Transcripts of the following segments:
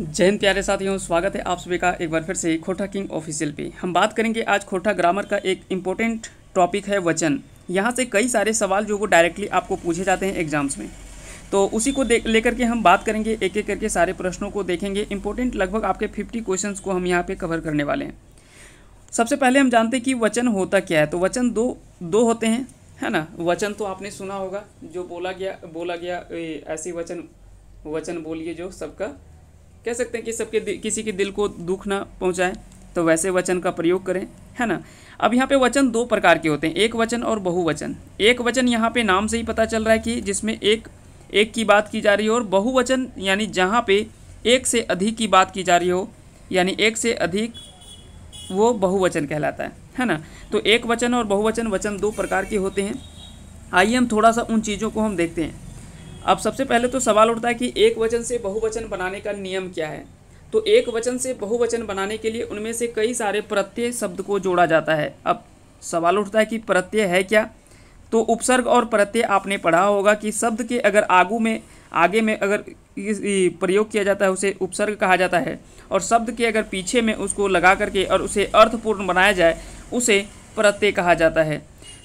जय हिंद प्यारे साथियों स्वागत है आप सभी का एक बार फिर से खोटा किंग ऑफिशियल पे हम बात करेंगे आज खोटा ग्रामर का एक इम्पोर्टेंट टॉपिक है वचन यहाँ से कई सारे सवाल जो वो डायरेक्टली आपको पूछे जाते हैं एग्जाम्स में तो उसी को देख लेकर के हम बात करेंगे एक एक करके सारे प्रश्नों को देखेंगे इंपॉर्टेंट लगभग आपके फिफ्टी क्वेश्चन को हम यहाँ पर कवर करने वाले हैं सबसे पहले हम जानते हैं कि वचन होता क्या है तो वचन दो दो होते हैं है ना वचन तो आपने सुना होगा जो बोला गया बोला गया ऐसे वचन वचन बोलिए जो सबका कह सकते हैं कि सबके किसी के दिल को दुख ना पहुँचाए तो वैसे वचन का प्रयोग करें है ना अब यहाँ पे वचन दो प्रकार के होते हैं एक वचन और बहुवचन एक वचन यहाँ पे नाम से ही पता चल रहा है कि जिसमें एक एक की बात की जा रही हो और बहुवचन यानी जहाँ पे एक से अधिक की बात की जा रही हो यानी एक से अधिक वो बहुवचन कहलाता है है ना तो एक वचन और बहुवचन वचन दो प्रकार के होते हैं आइए हम थोड़ा सा उन चीज़ों को हम देखते हैं अब सबसे पहले तो सवाल उठता है कि एक वचन से बहुवचन बनाने का नियम क्या है तो एक वचन से बहुवचन बनाने के लिए उनमें से कई सारे प्रत्यय शब्द को जोड़ा जाता है अब सवाल उठता है कि प्रत्यय है क्या तो उपसर्ग और प्रत्यय आपने पढ़ा होगा कि शब्द के अगर आगू में आगे में अगर प्रयोग किया जाता है उसे उपसर्ग कहा जाता है और शब्द के अगर पीछे में उसको लगा करके और उसे अर्थपूर्ण बनाया जाए उसे प्रत्यय कहा जाता है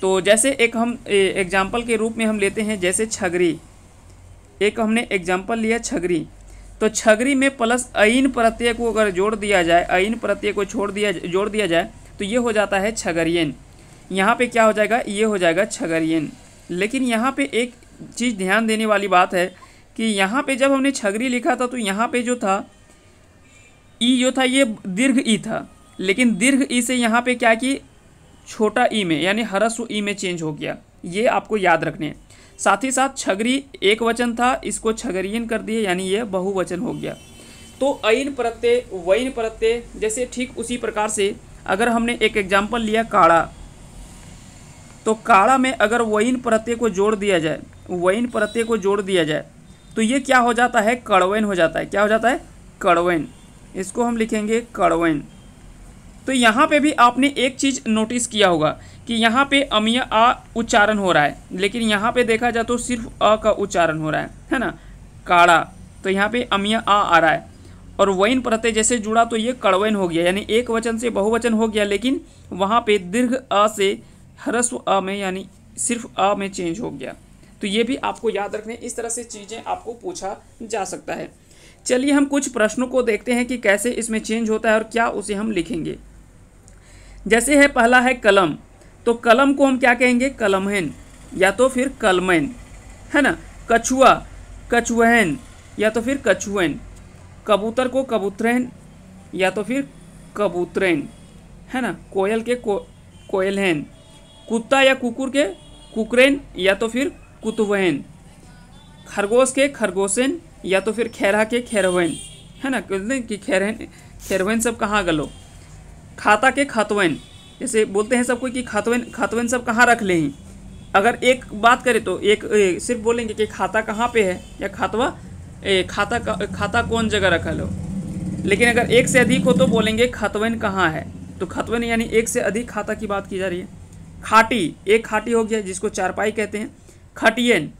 तो जैसे एक हम एग्जाम्पल के रूप में हम लेते हैं जैसे छगरी एक हमने एग्जाम्पल लिया छगरी तो छगरी में प्लस अइन प्रत्यय को अगर जोड़ दिया जाए अइन प्रत्यय को छोड़ दिया जोड़ दिया जाए तो ये हो जाता है छगरियन यहाँ पे क्या हो जाएगा ये हो जाएगा छगरियन लेकिन यहाँ पे एक चीज़ ध्यान देने वाली बात है कि यहाँ पे जब हमने छगरी लिखा था तो यहाँ पे जो था ई जो था ये दीर्घ ई था लेकिन दीर्घ ई से यहाँ पर क्या कि छोटा ई में यानी हरस्व ई में चेंज हो गया ये आपको याद रखने हैं साथ ही साथ छगरी एक वचन था इसको छगरियन कर दिए यानी ये बहुवचन हो गया तो ऐन प्रत्यय वैन प्रत्यय जैसे ठीक उसी प्रकार से अगर हमने एक एग्जाम्पल लिया काड़ा तो काड़ा में अगर वइन प्रत्यय को जोड़ दिया जाए वैन प्रत्यय को जोड़ दिया जाए तो ये क्या हो जाता है कड़वैन हो जाता है क्या हो जाता है कड़वैन इसको हम लिखेंगे कड़वैन तो यहाँ पे भी आपने एक चीज़ नोटिस किया होगा कि यहाँ पे अमीय आ उच्चारण हो रहा है लेकिन यहाँ पे देखा जाए तो सिर्फ अ का उच्चारण हो रहा है है ना काड़ा तो यहाँ पे अमीय आ आ रहा है और वैन प्रत्यय जैसे जुड़ा तो ये कड़वैन हो गया यानी एक वचन से बहुवचन हो गया लेकिन वहाँ पे दीर्घ अ से ह्रस्व अ में यानी सिर्फ अ में चेंज हो गया तो ये भी आपको याद रखने इस तरह से चीज़ें आपको पूछा जा सकता है चलिए हम कुछ प्रश्नों को देखते हैं कि कैसे इसमें चेंज होता है और क्या उसे हम लिखेंगे जैसे है पहला है कलम तो कलम को हम क्या कहेंगे कलमहन या तो फिर कलमैन है ना कछुआ कछुहन या तो फिर कछुएन कबूतर को कबूतरन या तो फिर कबूतरन है ना कोयल के को कोयलहन कुत्ता या कुकुर के कुकरेन या तो फिर कुतवहन खरगोश के खरगोशन या तो फिर खैरा के खैरवैन है ना कहते हैं कि खैरहन खैरवैन सब कहाँ गलो खाता के खातवन जैसे बोलते हैं सबको कि खातवन खातवन सब कहाँ रख लें अगर एक बात करें तो एक ए, सिर्फ बोलेंगे कि खाता कहाँ पे है या खातवा ए, खाता खाता कौन जगह रखा लो लेकिन अगर एक से अधिक हो तो बोलेंगे खतवन कहाँ है तो खतवन यानी एक से अधिक खाता की बात की जा रही है खाटी एक खाटी हो गया जिसको चारपाई कहते हैं खटियन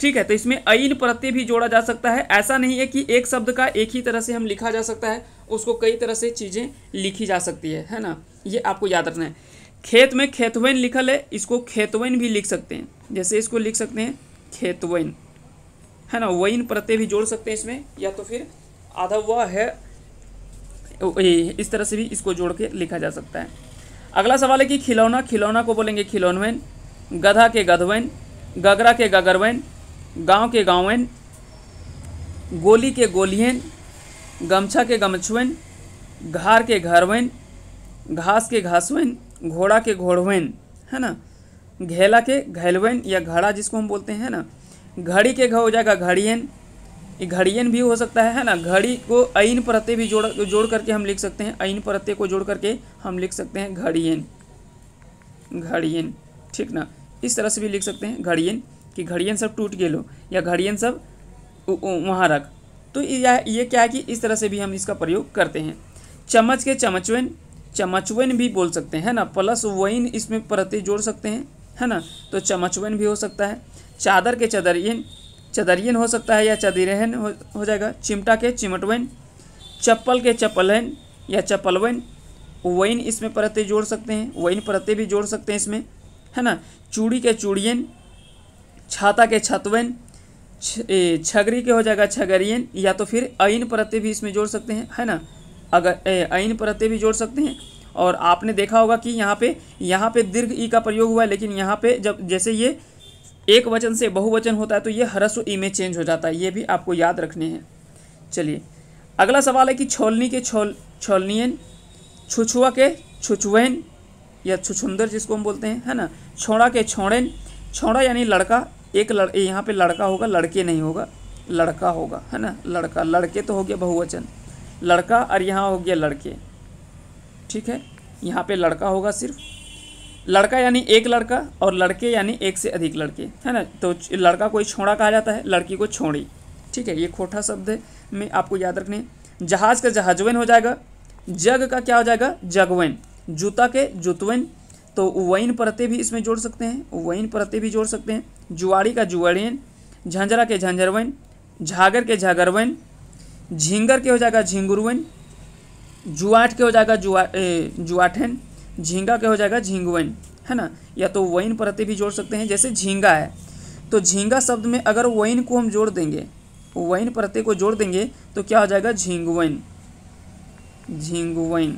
ठीक है तो इसमें अइन प्रत्यय भी जोड़ा जा सकता है ऐसा नहीं है कि एक शब्द का एक ही तरह से हम लिखा जा सकता है उसको कई तरह से चीज़ें लिखी जा सकती है है ना ये आपको याद रखना है खेत में खेतवैन लिखल है इसको खेतवैन भी लिख सकते हैं जैसे इसको लिख सकते हैं खेतवैन है ना वैन प्रत्यय भी जोड़ सकते हैं इसमें या तो फिर आधा वह है इस तरह से भी इसको जोड़ के लिखा जा सकता है अगला सवाल है कि खिलौना खिलौना को बोलेंगे खिलौनवैन गधा के गधवैन गगरा के गगरवैन गांव के गाँवन गोली के गोलियन गमछा के गमछुएन घार के घरवन घास के घासवन घोड़ा के घोड़वन है ना घेला के घैलवन या घड़ा जिसको हम बोलते हैं ना घड़ी के घर हो जाएगा घड़ियन घड़ियन भी हो सकता है है ना घड़ी को ऐन परते भी जोड़ जोड़ करके हम लिख सकते हैं ऐन परते को जोड़ करके हम लिख सकते हैं घड़ियन घड़ियन ठीक ना इस तरह से भी लिख सकते हैं घड़ियन कि घड़ियन सब टूट गए लो या घड़ियन सब वहाँ रख तो यह ये क्या है कि इस तरह से भी हम इसका प्रयोग करते हैं चम्मच के चमचवेन चमचवेन भी बोल सकते हैं ना प्लस वइन इसमें प्रति जोड़ सकते हैं है ना तो चमचवेन भी हो सकता है चादर के चदरियन चदरियन हो सकता है या चदरहन हो, हो जाएगा चिमटा के चिमटवेन चप्पल के चप्पलहन या चप्पलवेन वइन इसमें प्रति जोड़ सकते हैं वइन प्रति भी जोड़ सकते हैं इसमें है ना चूड़ी के चूड़ियन छाता के छतवन छगरी के हो जाएगा छगरियन या तो फिर ऐन प्रत्यय भी इसमें जोड़ सकते हैं है ना अगर ऐन प्रत्यय भी जोड़ सकते हैं और आपने देखा होगा कि यहाँ पे यहाँ पे दीर्घ ई का प्रयोग हुआ है लेकिन यहाँ पे जब जैसे ये एक वचन से बहुवचन होता है तो ये हरस्व ई में चेंज हो जाता है ये भी आपको याद रखने हैं चलिए अगला सवाल है कि छोलनी के छोल छोलनियन छुछुआ के छुछवैन या छुछुंदर जिसको हम बोलते हैं है ना छोड़ा के छोड़ेन छोड़ा यानी लड़का एक लड़ यहाँ पे लड़का होगा लड़के नहीं होगा लड़का होगा है ना लड़का लड़के तो हो गया बहुवचन लड़का और यहाँ हो गया लड़के ठीक है यहाँ पे लड़का होगा सिर्फ लड़का यानी एक लड़का और लड़के यानी एक से अधिक लड़के है ना तो लड़का कोई छोड़ा कहा जाता है लड़की को छोड़ी ठीक है ये खोटा शब्द है मैं आपको याद रखने जहाज़ का जहाजवैन हो जाएगा जग का क्या हो जाएगा जगवैन जूता के जुतवैन तो वैन परतें भी इसमें जोड़ सकते हैं वैन परते भी जोड़ सकते हैं जुआरी का जुआरिन झंझरा के झंझरवन झागर के झागरवन झिंगर के हो जाएगा झिंगुरवन जुआठ के हो जाएगा जुआ जुआठन झींगा के हो जाएगा झिंगवन है ना या तो वैन प्रति भी जोड़ सकते हैं जैसे झींगा है तो झींगा शब्द में अगर वैन को हम जोड़ देंगे वैन प्रत्यय को जोड़ देंगे तो क्या हो जाएगा झिंगवन झिंगवन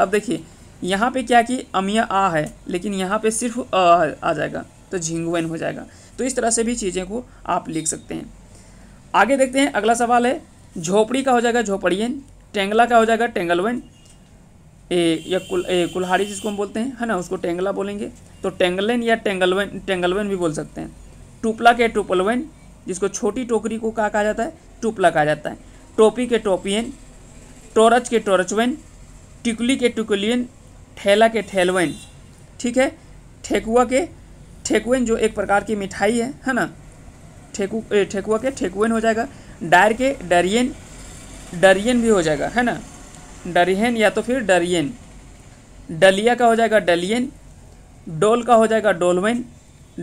अब देखिए यहाँ पे क्या कि अमिया आ है लेकिन यहाँ पे सिर्फ आ, आ जाएगा तो झिंगुएन हो जाएगा तो इस तरह से भी चीज़ें को आप लिख सकते हैं आगे देखते हैं अगला सवाल है झोपड़ी का हो जाएगा झोपड़ियन टेंगला का हो जाएगा टेंगलवेन ए या कुल ए कुल्हाड़ी जिसको हम बोलते हैं है ना उसको टेंगला बोलेंगे तो टेंगलेन या टेंगलवेन टेंगलवेन भी बोल सकते हैं टुपला के टुपलवेन जिसको छोटी टोकरी को कहा कहा जाता है टुपला कहा जाता है टोपी के टोपियन टोरच के टोरचवेन टिकली के टिकुलियन ठेला के ठेलवेन ठीक है ठेकुआ के ठेकुएन जो एक प्रकार की मिठाई है है ना ठेकू ठेकुआ के ठेकुएन हो जाएगा डायर के डरियन डरियन भी हो जाएगा है ना डरिहन या तो फिर डरियन डलिया का हो जाएगा डलियन डोल का हो जाएगा डोलवेन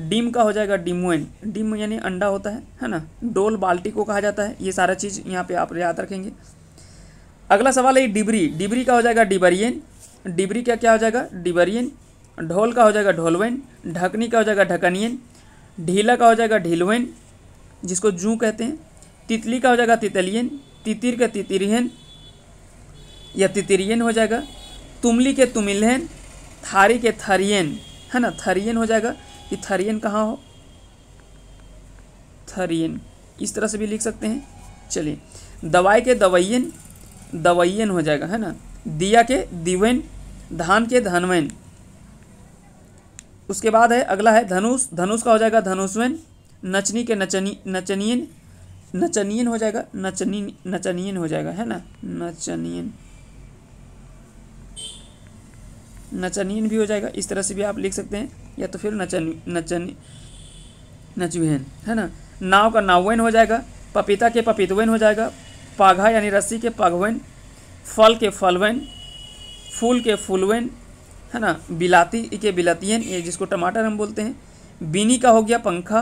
डिम का हो जाएगा डिमुएन डिम यानी अंडा होता है है ना डोल बाल्टी को कहा जाता है ये सारा चीज़ यहाँ पे आप याद रखेंगे अगला सवाल है डिबरी डिबरी का हो जाएगा डिबरियन डिबरी का क्या हो जाएगा डिबरियन ढोल का हो जाएगा ढोलवैन ढकनी का हो जाएगा ढकनियन ढीला का हो जाएगा ढीलवैन जिसको जू कहते हैं तितली का हो जाएगा तितलियन तितिर का तितिरियन या तितिरियन हो जाएगा तुमली के तुमिलहन थारी के थरियन है ना थरियन हो जाएगा कि थरियन कहाँ हो थरियन इस तरह से भी लिख सकते हैं चलिए दवाई के दवैयन दवैयन हो जाएगा है ना दिया के दिवेन धान के धनवैन उसके बाद है अगला है धनुष धनुष का हो जाएगा धनुष्वन नचनी के नचनी नचनियन नचनियन हो जाएगा नचनी नचनियन हो जाएगा है ना नचनियन नचनियन भी हो जाएगा इस तरह से भी आप लिख सकते हैं या तो फिर नचन नचन नचुहन है ना नाव का नावैन हो जाएगा पपीता के पपीतवन हो जाएगा पाघा यानी रस्सी के पाघवन फल के फलवेन फूल के फूलवन है ना बिलाती के बिलातियन ये जिसको टमाटर हम बोलते हैं बिनी का हो गया पंखा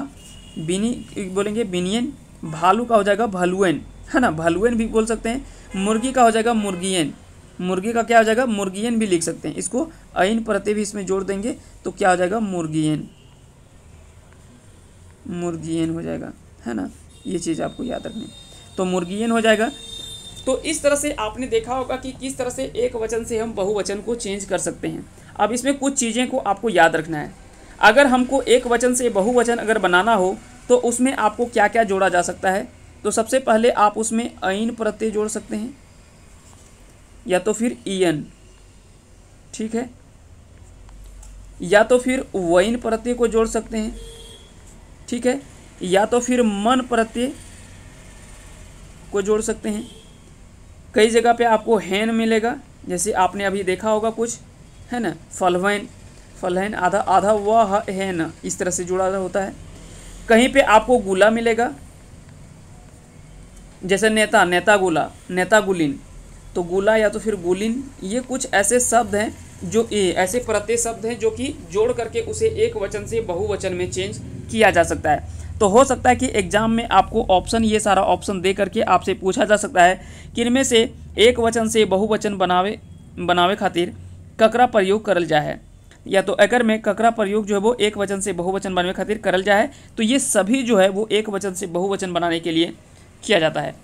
बिनी बोलेंगे बीनियन भालू का हो जाएगा भलुएन है ना भलुएन भी बोल सकते हैं मुर्गी का हो जाएगा मुर्गियन मुर्गी का क्या हो जाएगा मुर्गियन भी लिख सकते हैं इसको अन प्रत्यय भी इसमें जोड़ देंगे तो क्या हो जाएगा मुर्गियन मुर्गियन हो जाएगा है ना ये चीज़ आपको याद रखनी तो मुर्गियन हो जाएगा तो इस तरह से आपने देखा होगा कि किस तरह से एक वचन से हम बहुवचन को चेंज कर सकते हैं अब इसमें कुछ चीज़ें को आपको याद रखना है अगर हमको एक वचन से बहुवचन अगर बनाना हो तो उसमें आपको क्या क्या जोड़ा जा सकता है तो सबसे पहले आप उसमें अन प्रत्यय जोड़ सकते हैं या तो फिर इन ठीक है या तो फिर वैन प्रत्यय को जोड़ सकते हैं ठीक है या तो फिर मन प्रत्यय को जोड़ सकते हैं कई जगह पे आपको हैन मिलेगा जैसे आपने अभी देखा होगा कुछ है ना फलवैन फलहैन आधा आधा वह है इस तरह से जुड़ा होता है कहीं पे आपको गुला मिलेगा जैसे नेता नेता गुला नेता गुलिन तो गुला या तो फिर गुलिन ये कुछ ऐसे शब्द हैं जो ए, ऐसे प्रत्यय शब्द हैं जो कि जोड़ करके उसे एक वचन से बहुवचन में चेंज किया जा सकता है तो हो सकता है कि एग्ज़ाम में आपको ऑप्शन ये सारा ऑप्शन दे करके आपसे पूछा जा सकता है कि इनमें से एक वचन से बहुवचन बनावे बनावे खातिर ककरा प्रयोग करल जाए या तो अगर में ककरा प्रयोग जो है वो एक वचन से बहुवचन बनावे खातिर करल जाए तो ये सभी जो है वो एक वचन से बहुवचन बनाने के लिए किया जाता है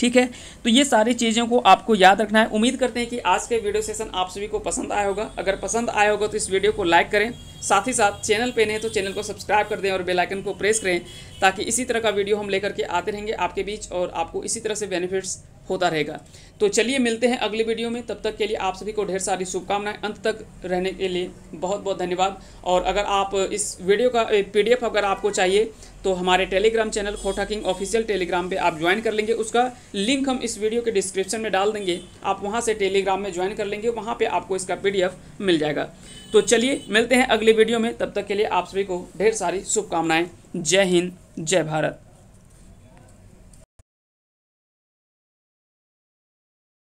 ठीक है तो ये सारी चीज़ों को आपको याद रखना है उम्मीद करते हैं कि आज के वीडियो सेशन आप सभी को पसंद आया होगा अगर पसंद आया होगा तो इस वीडियो को लाइक करें साथ ही साथ चैनल पे नहीं तो चैनल को सब्सक्राइब कर दें और बेल आइकन को प्रेस करें ताकि इसी तरह का वीडियो हम लेकर के आते रहेंगे आपके बीच और आपको इसी तरह से बेनिफिट्स होता रहेगा तो चलिए मिलते हैं अगले वीडियो में तब तक के लिए आप सभी को ढेर सारी शुभकामनाएं अंत तक रहने के लिए बहुत बहुत धन्यवाद और अगर आप इस वीडियो का पीडीएफ अगर आपको चाहिए तो हमारे Telegram channel Khota king official Telegram पे आप ज्वाइन कर लेंगे उसका लिंक हम इस वीडियो के डिस्क्रिप्शन में डाल देंगे आप वहाँ से टेलीग्राम में ज्वाइन कर लेंगे वहाँ पर आपको इसका पी मिल जाएगा तो चलिए मिलते हैं अगले वीडियो में तब तक के लिए आप सभी को ढेर सारी शुभकामनाएँ जय हिंद जय भारत